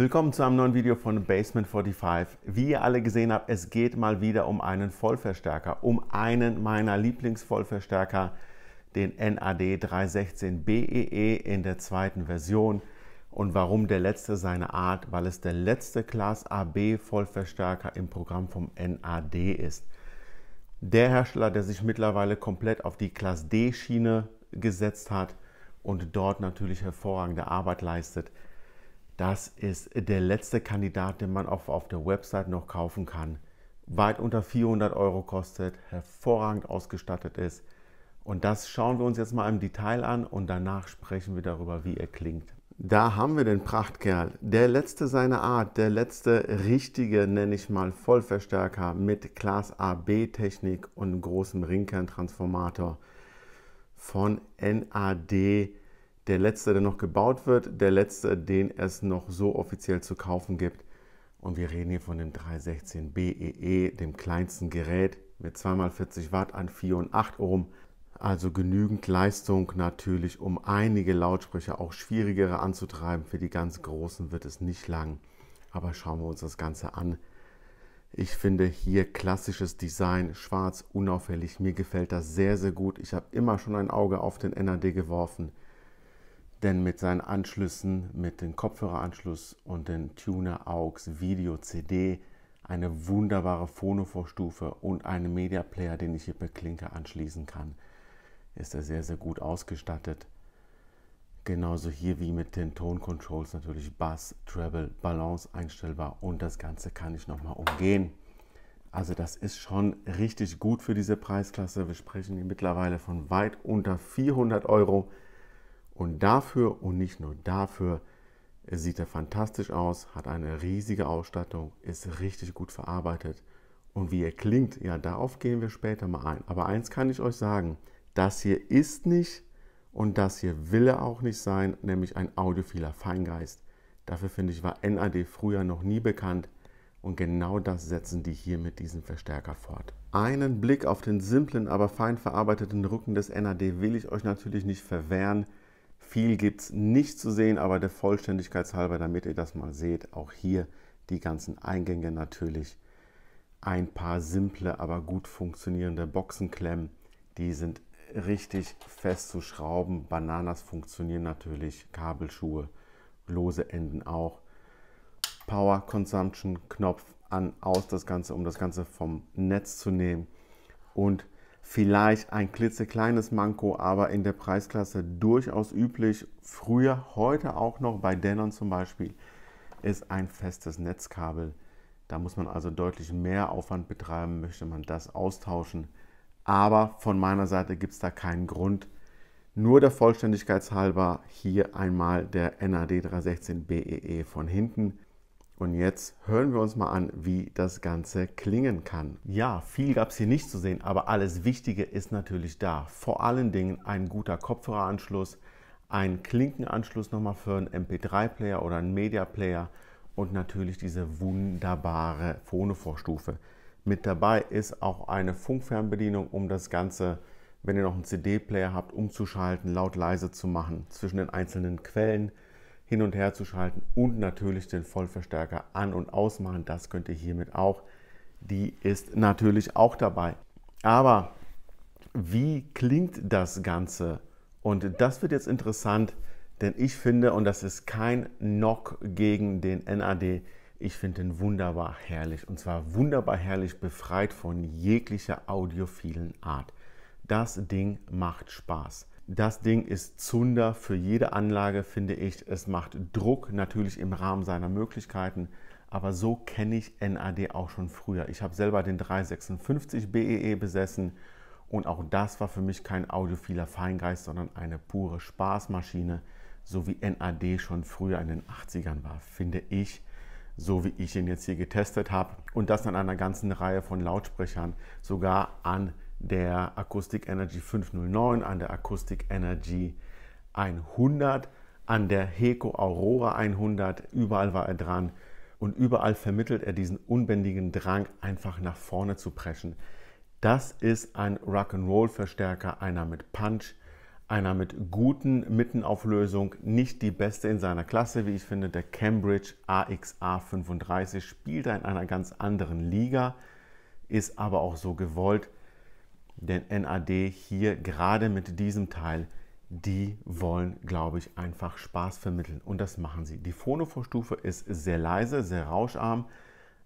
Willkommen zu einem neuen Video von Basement 45. Wie ihr alle gesehen habt, es geht mal wieder um einen Vollverstärker, um einen meiner Lieblingsvollverstärker, den NAD 316 BEE in der zweiten Version. Und warum der letzte seine Art? Weil es der letzte Class AB Vollverstärker im Programm vom NAD ist. Der Hersteller, der sich mittlerweile komplett auf die Class D Schiene gesetzt hat und dort natürlich hervorragende Arbeit leistet, das ist der letzte Kandidat, den man auf, auf der Website noch kaufen kann. Weit unter 400 Euro kostet, hervorragend ausgestattet ist. Und das schauen wir uns jetzt mal im Detail an und danach sprechen wir darüber, wie er klingt. Da haben wir den Prachtkerl, der letzte seiner Art, der letzte richtige, nenne ich mal, Vollverstärker mit Class AB-Technik und großem Ringkerntransformator von NAD der letzte, der noch gebaut wird, der letzte, den es noch so offiziell zu kaufen gibt. Und wir reden hier von dem 316 BEE, e, dem kleinsten Gerät mit 2x40 Watt an 4 und 8 Ohm. Also genügend Leistung natürlich, um einige Lautsprecher, auch schwierigere anzutreiben. Für die ganz großen wird es nicht lang. Aber schauen wir uns das Ganze an. Ich finde hier klassisches Design, schwarz, unauffällig. Mir gefällt das sehr, sehr gut. Ich habe immer schon ein Auge auf den NAD geworfen denn mit seinen Anschlüssen, mit dem Kopfhöreranschluss und dem Tuner AUX Video CD eine wunderbare Phono-Vorstufe und einen Media Player, den ich hier per Klinke anschließen kann, ist er sehr, sehr gut ausgestattet. Genauso hier wie mit den Ton-Controls natürlich Bass, Treble, Balance einstellbar und das Ganze kann ich nochmal umgehen. Also das ist schon richtig gut für diese Preisklasse. Wir sprechen hier mittlerweile von weit unter 400 Euro. Und dafür und nicht nur dafür sieht er fantastisch aus, hat eine riesige Ausstattung, ist richtig gut verarbeitet. Und wie er klingt, ja, darauf gehen wir später mal ein. Aber eins kann ich euch sagen, das hier ist nicht und das hier will er auch nicht sein, nämlich ein audiophiler Feingeist. Dafür finde ich, war NAD früher noch nie bekannt und genau das setzen die hier mit diesem Verstärker fort. Einen Blick auf den simplen, aber fein verarbeiteten Rücken des NAD will ich euch natürlich nicht verwehren. Viel gibt es nicht zu sehen, aber der Vollständigkeit halber, damit ihr das mal seht, auch hier die ganzen Eingänge natürlich. Ein paar simple, aber gut funktionierende Boxenklemmen, die sind richtig fest zu schrauben. Bananas funktionieren natürlich, Kabelschuhe, lose Enden auch. Power Consumption Knopf an, aus das Ganze, um das Ganze vom Netz zu nehmen. Und vielleicht ein klitzekleines Manko, aber in der Preisklasse durchaus üblich. Früher, heute auch noch bei Denon zum Beispiel, ist ein festes Netzkabel. Da muss man also deutlich mehr Aufwand betreiben, möchte man das austauschen. Aber von meiner Seite gibt es da keinen Grund. Nur der Vollständigkeit halber hier einmal der NAD 316 BEE von hinten. Und jetzt hören wir uns mal an, wie das Ganze klingen kann. Ja, viel gab es hier nicht zu sehen, aber alles Wichtige ist natürlich da. Vor allen Dingen ein guter Kopfhöreranschluss, ein Klinkenanschluss nochmal für einen MP3-Player oder einen Media-Player und natürlich diese wunderbare Phonevorstufe. Mit dabei ist auch eine Funkfernbedienung, um das Ganze, wenn ihr noch einen CD-Player habt, umzuschalten, laut leise zu machen zwischen den einzelnen Quellen hin und her zu schalten und natürlich den Vollverstärker an und ausmachen. Das könnt ihr hiermit auch. Die ist natürlich auch dabei. Aber wie klingt das Ganze? Und das wird jetzt interessant, denn ich finde, und das ist kein Knock gegen den NAD, ich finde den wunderbar herrlich. Und zwar wunderbar herrlich befreit von jeglicher audiophilen Art. Das Ding macht Spaß. Das Ding ist Zunder für jede Anlage, finde ich. Es macht Druck natürlich im Rahmen seiner Möglichkeiten, aber so kenne ich NAD auch schon früher. Ich habe selber den 356 BEE e besessen und auch das war für mich kein audiophiler Feingeist, sondern eine pure Spaßmaschine, so wie NAD schon früher in den 80ern war, finde ich, so wie ich ihn jetzt hier getestet habe und das an einer ganzen Reihe von Lautsprechern, sogar an der Acoustic Energy 509, an der Acoustic Energy 100, an der Heco Aurora 100. Überall war er dran und überall vermittelt er diesen unbändigen Drang, einfach nach vorne zu preschen. Das ist ein Rock'n'Roll-Verstärker, einer mit Punch, einer mit guten Mittenauflösung, nicht die beste in seiner Klasse, wie ich finde. Der Cambridge AXA 35 spielt er in einer ganz anderen Liga, ist aber auch so gewollt, denn NAD hier gerade mit diesem Teil, die wollen, glaube ich, einfach Spaß vermitteln. Und das machen sie. Die Phonovorstufe ist sehr leise, sehr rauscharm,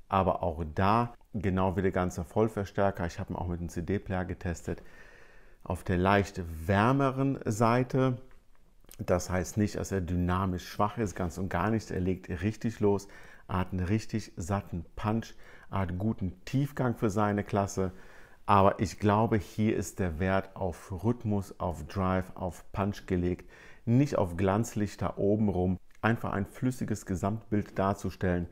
aber auch da, genau wie der ganze Vollverstärker, ich habe ihn auch mit dem CD-Player getestet, auf der leicht wärmeren Seite. Das heißt nicht, dass er dynamisch schwach ist, ganz und gar nicht. Er legt richtig los, hat einen richtig satten Punch, er hat guten Tiefgang für seine Klasse. Aber ich glaube, hier ist der Wert auf Rhythmus, auf Drive, auf Punch gelegt, nicht auf Glanzlichter oben rum. Einfach ein flüssiges Gesamtbild darzustellen,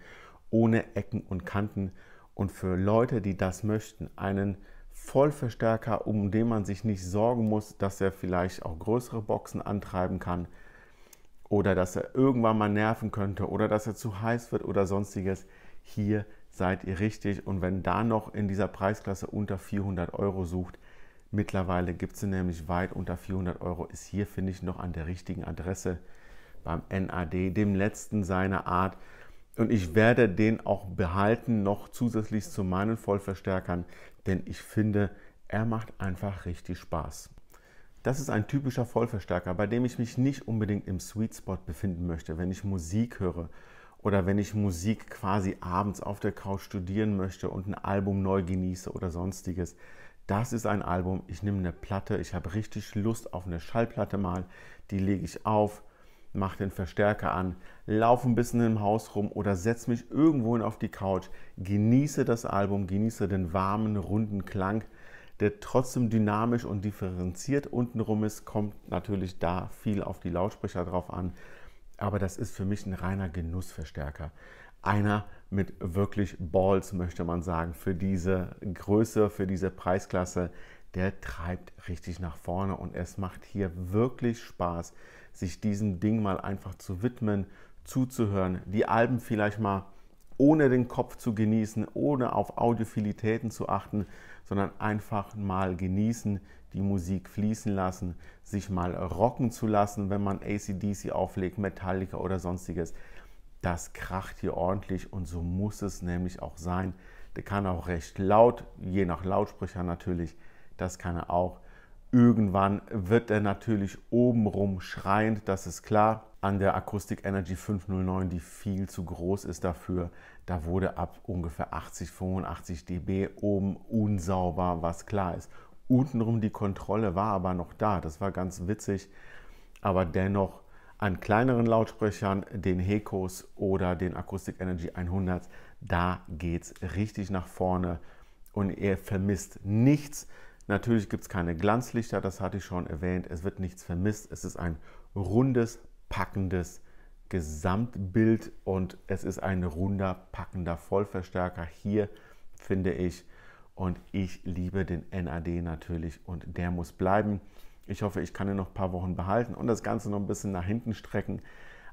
ohne Ecken und Kanten. Und für Leute, die das möchten, einen Vollverstärker, um den man sich nicht sorgen muss, dass er vielleicht auch größere Boxen antreiben kann oder dass er irgendwann mal nerven könnte oder dass er zu heiß wird oder sonstiges. Hier seid ihr richtig. Und wenn da noch in dieser Preisklasse unter 400 Euro sucht, mittlerweile gibt es nämlich weit unter 400 Euro, ist hier, finde ich, noch an der richtigen Adresse beim NAD, dem letzten seiner Art. Und ich werde den auch behalten, noch zusätzlich zu meinen Vollverstärkern, denn ich finde, er macht einfach richtig Spaß. Das ist ein typischer Vollverstärker, bei dem ich mich nicht unbedingt im Sweet Spot befinden möchte, wenn ich Musik höre oder wenn ich Musik quasi abends auf der Couch studieren möchte und ein Album neu genieße oder sonstiges. Das ist ein Album. Ich nehme eine Platte. Ich habe richtig Lust auf eine Schallplatte mal. Die lege ich auf, mache den Verstärker an, laufe ein bisschen im Haus rum oder setze mich irgendwohin auf die Couch. Genieße das Album, genieße den warmen, runden Klang, der trotzdem dynamisch und differenziert untenrum ist. Kommt natürlich da viel auf die Lautsprecher drauf an aber das ist für mich ein reiner Genussverstärker. Einer mit wirklich Balls, möchte man sagen, für diese Größe, für diese Preisklasse. Der treibt richtig nach vorne und es macht hier wirklich Spaß, sich diesem Ding mal einfach zu widmen, zuzuhören, die Alben vielleicht mal ohne den Kopf zu genießen, ohne auf Audiofilitäten zu achten, sondern einfach mal genießen, die Musik fließen lassen, sich mal rocken zu lassen, wenn man ACDC auflegt, Metallica oder sonstiges. Das kracht hier ordentlich und so muss es nämlich auch sein. Der kann auch recht laut, je nach Lautsprecher natürlich, das kann er auch. Irgendwann wird er natürlich obenrum schreiend, das ist klar. An der Acoustic Energy 509, die viel zu groß ist dafür, da wurde ab ungefähr 80, 85 dB oben unsauber, was klar ist untenrum die Kontrolle war aber noch da. Das war ganz witzig. Aber dennoch an kleineren Lautsprechern, den Hekos oder den Acoustic Energy 100, da geht es richtig nach vorne und ihr vermisst nichts. Natürlich gibt es keine Glanzlichter, das hatte ich schon erwähnt. Es wird nichts vermisst. Es ist ein rundes, packendes Gesamtbild und es ist ein runder, packender Vollverstärker. Hier finde ich und ich liebe den NAD natürlich und der muss bleiben. Ich hoffe, ich kann ihn noch ein paar Wochen behalten und das Ganze noch ein bisschen nach hinten strecken.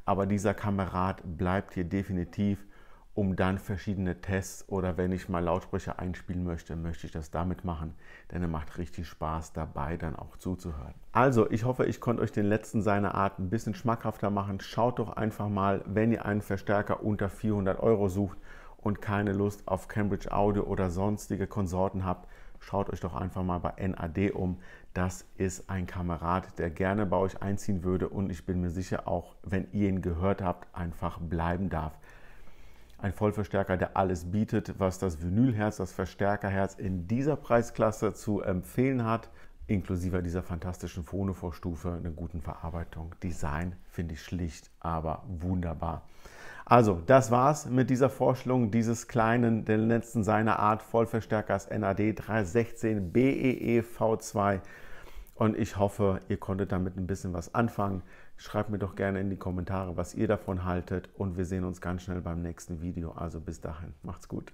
Aber dieser Kamerad bleibt hier definitiv, um dann verschiedene Tests oder wenn ich mal Lautsprecher einspielen möchte, möchte ich das damit machen, denn er macht richtig Spaß dabei dann auch zuzuhören. Also, ich hoffe, ich konnte euch den letzten seiner Art ein bisschen schmackhafter machen. Schaut doch einfach mal, wenn ihr einen Verstärker unter 400 Euro sucht und keine Lust auf Cambridge Audio oder sonstige Konsorten habt, schaut euch doch einfach mal bei NAD um. Das ist ein Kamerad, der gerne bei euch einziehen würde und ich bin mir sicher, auch wenn ihr ihn gehört habt, einfach bleiben darf. Ein Vollverstärker, der alles bietet, was das Vinylherz, das Verstärkerherz in dieser Preisklasse zu empfehlen hat, inklusive dieser fantastischen phono einer guten Verarbeitung. Design finde ich schlicht, aber wunderbar. Also, das war's mit dieser Vorstellung dieses kleinen, den letzten seiner Art Vollverstärkers NAD 316 BEE V2. Und ich hoffe, ihr konntet damit ein bisschen was anfangen. Schreibt mir doch gerne in die Kommentare, was ihr davon haltet. Und wir sehen uns ganz schnell beim nächsten Video. Also bis dahin, macht's gut.